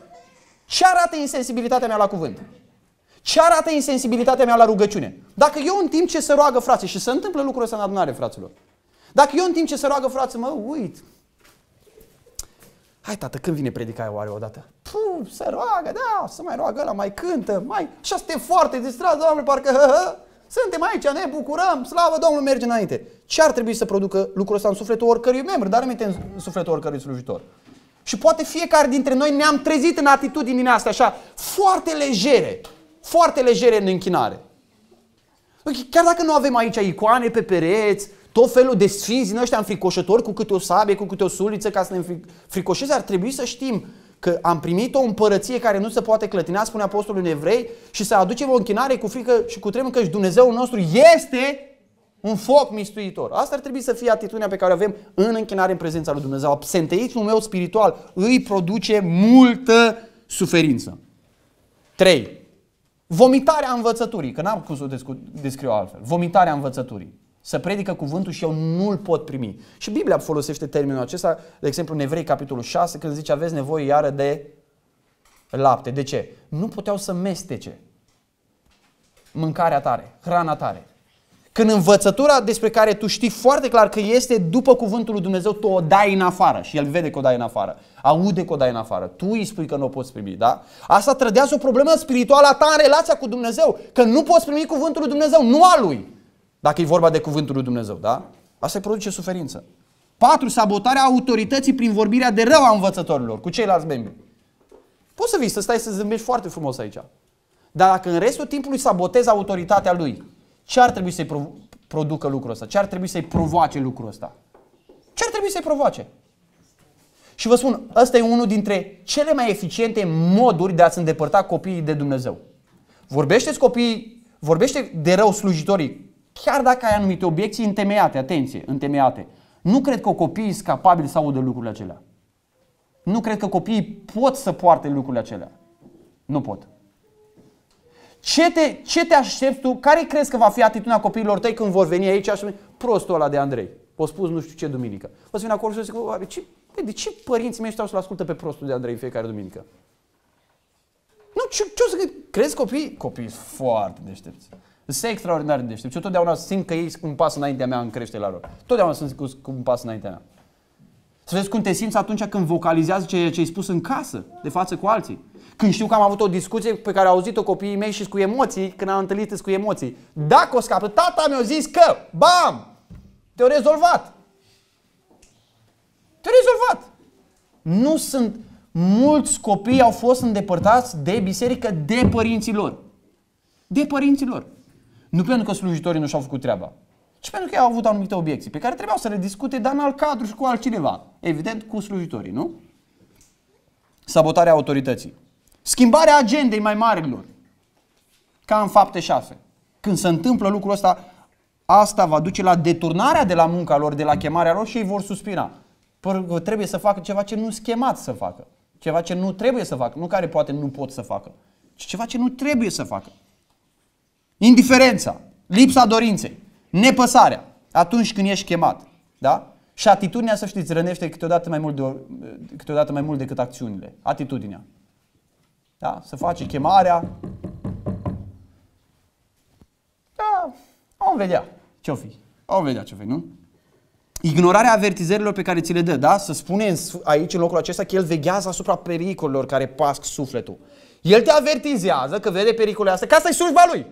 Ce arată insensibilitatea mea la cuvânt? Ce arată insensibilitatea mea la rugăciune? Dacă eu în timp ce se roagă, frate, și se întâmplă lucrul ăsta în adunare, fraților, dacă eu în timp ce se roagă frață mă uit, hai tată, când vine predicaia oare odată? Puh, se roagă, da, să mai roagă ăla, mai cântă, mai... Și suntem foarte distrat, doamne, parcă hă, hă, suntem aici, ne bucurăm, slavă Domnul, merge înainte. Ce ar trebui să producă lucrul ăsta în sufletul oricărui membru, dar aminte în sufletul oricărui slujitor. Și poate fiecare dintre noi ne-am trezit în atitudinea asta așa, foarte legere, foarte legere în închinare. Păi, chiar dacă nu avem aici icoane pe pereți tot felul de sfinți din ăștia înfricoșători cu câte o sabie, cu câte o suliță ca să ne fricoșeze, ar trebui să știm că am primit o împărăție care nu se poate clătina, spune apostolul în evrei, și să aducem o închinare cu frică și cu tremur și Dumnezeul nostru este un foc mistuitor. Asta ar trebui să fie atitudinea pe care o avem în închinare în prezența lui Dumnezeu. Absenteismul meu spiritual îi produce multă suferință. 3. Vomitarea învățăturii, că n-am cum să o descriu altfel. Vomitarea învățăturii să predică cuvântul și eu nu-l pot primi. Și Biblia folosește termenul acesta, de exemplu în Evrei capitolul 6, când zice aveți nevoie iară de lapte. De ce? Nu puteau să mestece mâncarea tare, hrana tare. Când învățătura despre care tu știi foarte clar că este după cuvântul lui Dumnezeu, tu o dai în afară și el vede că o dai în afară, aude că o dai în afară, tu îi spui că nu o poți primi, da? Asta trădează o problemă spirituală a ta în relația cu Dumnezeu, că nu poți primi cuvântul lui Dumnezeu, nu a lui. Dacă e vorba de cuvântul lui Dumnezeu, da? Asta îi produce suferință. Patru Sabotarea autorității prin vorbirea de rău a învățătorilor cu ceilalți membri. Poți să vii, să stai să zâmbești foarte frumos aici. Dar dacă în restul timpului sabotezi autoritatea lui, ce ar trebui să-i producă lucrul ăsta? Ce ar trebui să-i provoace lucrul ăsta? Ce ar trebui să-i provoace? Și vă spun, ăsta e unul dintre cele mai eficiente moduri de a-ți îndepărta copiii de Dumnezeu. Vorbește-ți copiii, vorbește de rău slujitorii Chiar dacă ai anumite obiecții întemeiate, atenție, întemeiate, nu cred că copiii sunt capabili să audă lucrurile acelea. Nu cred că copiii pot să poarte lucrurile acelea. Nu pot. Ce te, ce te aștepți tu? Care crezi că va fi atitudinea copiilor tăi când vor veni aici Așa, prostul ăla de Andrei? O spus nu știu ce duminică. O să vin acolo și o să zic, oare ce, bă, de ce părinții mei stau să-l ascultă pe prostul de Andrei în fiecare duminică? Nu, ce, ce o să crezi copiii? Copiii sunt foarte deștepți. Sunt extraordinar de deștept și eu totdeauna simt că ei un pas înaintea mea în creșterea lor. Totdeauna sunt cu un pas înaintea mea. Să vezi cum te simți atunci când vocalizează ceea ce ai spus în casă, de față cu alții. Când știu că am avut o discuție pe care au auzit-o copiii mei și cu emoții, când am întâlnit cu emoții. Dacă o scapă, tata mi-a zis că, bam, te-au rezolvat. Te-au rezolvat. Nu sunt, mulți copii au fost îndepărtați de biserică de părinții lor. De părinții lor. Nu pentru că slujitorii nu și-au făcut treaba, ci pentru că ei au avut anumite obiecții pe care trebuiau să le discute, dar în alt cadru și cu altcineva. Evident, cu slujitorii, nu? Sabotarea autorității. Schimbarea agendei mai marilor. Ca în fapte șase. Când se întâmplă lucrul ăsta, asta va duce la deturnarea de la munca lor, de la chemarea lor și ei vor suspina. trebuie să facă ceva ce nu schemat să facă. Ceva ce nu trebuie să facă, nu care poate nu pot să facă, ci ceva ce nu trebuie să facă indiferența, lipsa dorinței, nepăsarea, atunci când ești chemat. Da? Și atitudinea, să știți, rănește câteodată mai mult, de, câteodată mai mult decât acțiunile. Atitudinea. Da? Să face chemarea. Da, om vedea ce-o fi. Om vedea ce-o fi, nu? Ignorarea avertizărilor pe care ți le dă, da? Să spune aici, în locul acesta, că el veghează asupra pericolelor care pasc sufletul. El te avertizează că vede pericolele astea, ca să i slujba lui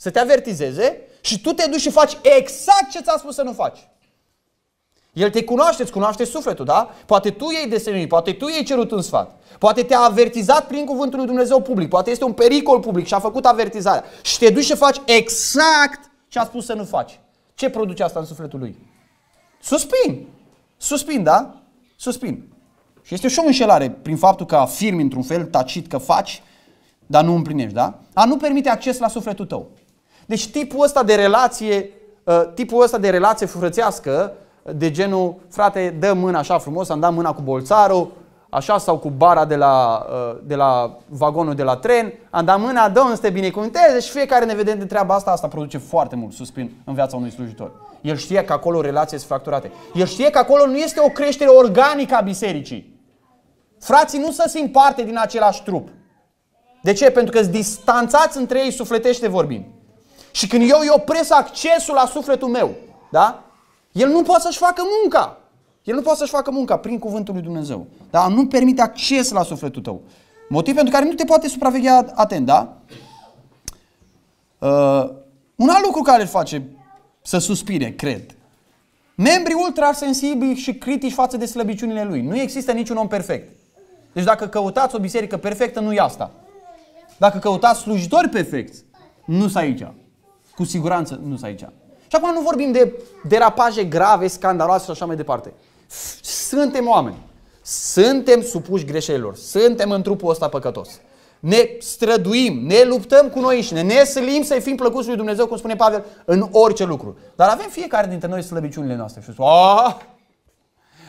să te avertizeze și tu te duci și faci exact ce ți-a spus să nu faci. El te cunoaște, îți cunoaște sufletul, da? Poate tu iei desenul, poate tu iei cerut un sfat. Poate te-a avertizat prin cuvântul lui Dumnezeu public, poate este un pericol public și a făcut avertizarea. Și te duci și faci exact ce a spus să nu faci. Ce produce asta în sufletul lui? Suspin. Suspin, da? Suspin. Și este și o înșelare prin faptul că afirmi într-un fel tacit că faci, dar nu împlinești, da? A nu permite acces la sufletul tău. Deci tipul ăsta de relație, uh, tipul ăsta de relație frățească, uh, de genul, frate, dă mâna așa frumos, am dat mâna cu bolțarul, așa sau cu bara de la, uh, de la vagonul de la tren, am dat mâna, Domnul să te binecuvânteze și deci fiecare ne vedem de treaba asta, asta produce foarte mult suspin în viața unui slujitor. El știe că acolo relații sunt fracturate. El știe că acolo nu este o creștere organică a bisericii. Frații nu se simt parte din același trup. De ce? Pentru că sunt distanțați între ei sufletește vorbind. Și când eu îi opresc accesul la sufletul meu, da? El nu poate să-și facă munca. El nu poate să-și facă munca prin cuvântul lui Dumnezeu. Da? Nu permite acces la sufletul tău. Motiv pentru care nu te poate supraveghea atent, da? Uh, un alt lucru care îl face să suspire, cred. Membrii ultrasensibili și critici față de slăbiciunile lui. Nu există niciun om perfect. Deci dacă căutați o biserică perfectă, nu e asta. Dacă căutați slujitori perfecți, nu sunt aici. Cu siguranță nu sunt aici. Și acum nu vorbim de derapaje grave, scandaloase și așa mai departe. Suntem oameni. Suntem supuși greșelilor. Suntem în trupul ăsta păcătos. Ne străduim, ne luptăm cu noi înșine, ne slim să-i fim plăcuți lui Dumnezeu, cum spune Pavel, în orice lucru. Dar avem fiecare dintre noi slăbiciunile noastre. Și spune,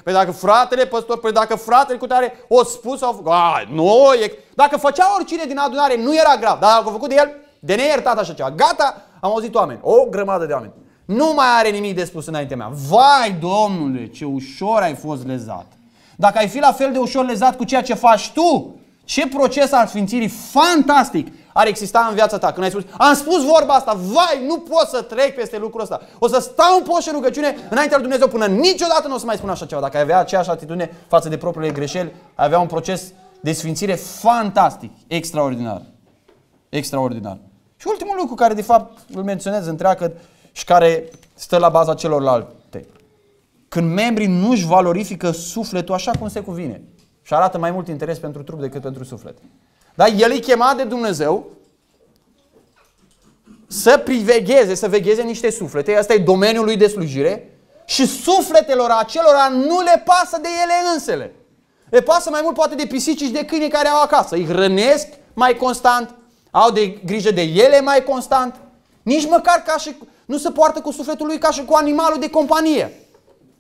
Păi dacă fratele păstor, păi dacă fratele cu tare o spus, au a, nu, e... dacă făcea oricine din adunare, nu era grav, dar dacă a făcut de el, de neiertat așa ceva, gata, am auzit oameni, o grămadă de oameni. Nu mai are nimic de spus înaintea mea. Vai, domnule, ce ușor ai fost lezat. Dacă ai fi la fel de ușor lezat cu ceea ce faci tu, ce proces al sfințirii fantastic ar exista în viața ta. Când ai spus, am spus vorba asta, vai, nu pot să trec peste lucrul ăsta. O să stau în poșă rugăciune înaintea lui Dumnezeu până niciodată nu o să mai spun așa ceva. Dacă ai avea aceeași atitudine față de propriile greșeli, ai avea un proces de sfințire fantastic, extraordinar. Extraordinar. Și ultimul lucru care de fapt îl menționez întreagă și care stă la baza celorlalte. Când membrii nu și valorifică sufletul așa cum se cuvine și arată mai mult interes pentru trup decât pentru suflet. Dar el e chemat de Dumnezeu să privegheze, să vegheze niște suflete, asta e domeniul lui de slujire, și sufletelor acelora nu le pasă de ele însele. Le pasă mai mult poate de pisici și de câini care au acasă. Îi hrănesc mai constant, au de grijă de ele mai constant. Nici măcar ca și, nu se poartă cu sufletul lui ca și cu animalul de companie.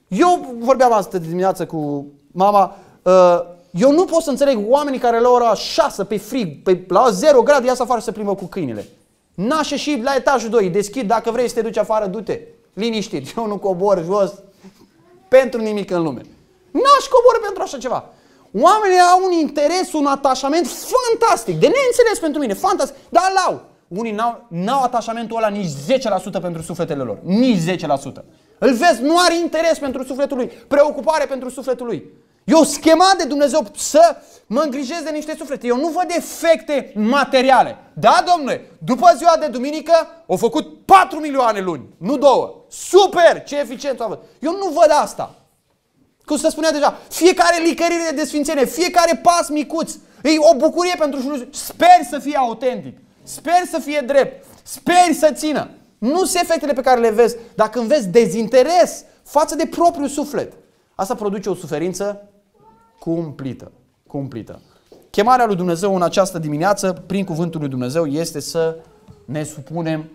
Eu vorbeam astăzi dimineață cu mama. Uh, eu nu pot să înțeleg oamenii care la ora 6 pe frig, pe, la 0 grade, iasă afară să plimbă cu câinile. Nașe și la etajul 2, deschid, dacă vrei să te duci afară, du-te. Liniștit, *laughs* eu nu cobor jos pentru nimic în lume. N-aș cobor pentru așa ceva. Oamenii au un interes, un atașament fantastic, de neînțeles pentru mine, fantastic, dar îl au Unii n-au, n-au atașamentul ăla nici 10% pentru sufletele lor, nici 10%. Îl vezi, nu are interes pentru sufletul lui, preocupare pentru sufletul lui. Eu schema de Dumnezeu să mă îngrijez de niște suflete. Eu nu văd efecte materiale. Da, domnule, după ziua de duminică au făcut 4 milioane luni, nu două. Super, ce eficient au. avut. Eu nu văd asta. Cum se spunea deja, fiecare licărire de sfințenie, fiecare pas micuț, e o bucurie pentru șurul. Sper să fie autentic, sper să fie drept, sper să țină. Nu se efectele pe care le vezi, dacă când vezi dezinteres față de propriul suflet. Asta produce o suferință cumplită. cumplită. Chemarea lui Dumnezeu în această dimineață, prin cuvântul lui Dumnezeu, este să ne supunem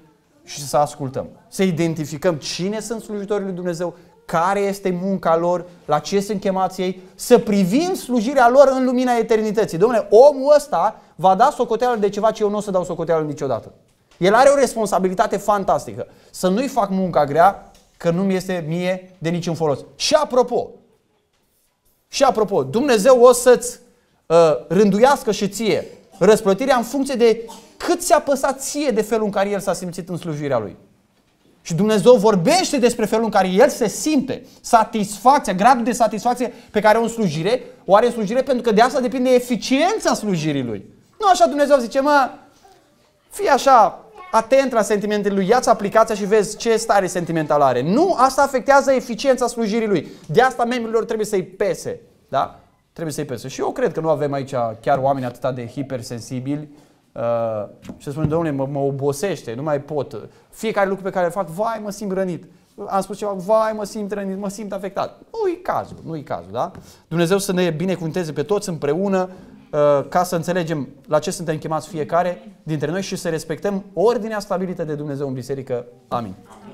și să ascultăm. Să identificăm cine sunt slujitorii lui Dumnezeu, care este munca lor, la ce sunt chemați ei, să privim slujirea lor în lumina eternității. Domnule, omul ăsta va da socoteală de ceva ce eu nu o să dau socoteală niciodată. El are o responsabilitate fantastică. Să nu-i fac munca grea, că nu mi este mie de niciun folos. Și apropo, și apropo, Dumnezeu o să-ți uh, rânduiască și ție răsplătirea în funcție de cât ți-a păsat ție de felul în care el s-a simțit în slujirea lui. Și Dumnezeu vorbește despre felul în care El se simte, satisfacția, gradul de satisfacție pe care o slujire, o are în slujire pentru că de asta depinde eficiența slujirii Lui. Nu așa Dumnezeu zice, mă, fii așa atent la sentimentele Lui, ia-ți aplicația și vezi ce stare sentimentală are. Nu, asta afectează eficiența slujirii Lui. De asta membrilor trebuie să-i pese. Da? Trebuie să-i pese. Și eu cred că nu avem aici chiar oameni atât de hipersensibili Uh, și spune, domnule, mă, mă obosește, nu mai pot. Fiecare lucru pe care îl fac, vai, mă simt rănit. Am spus ceva, vai, mă simt rănit, mă simt afectat. Nu-i cazul, nu-i cazul, da? Dumnezeu să ne binecuvânteze pe toți împreună uh, ca să înțelegem la ce suntem chemați fiecare dintre noi și să respectăm ordinea stabilită de Dumnezeu în biserică. Amin. Amin.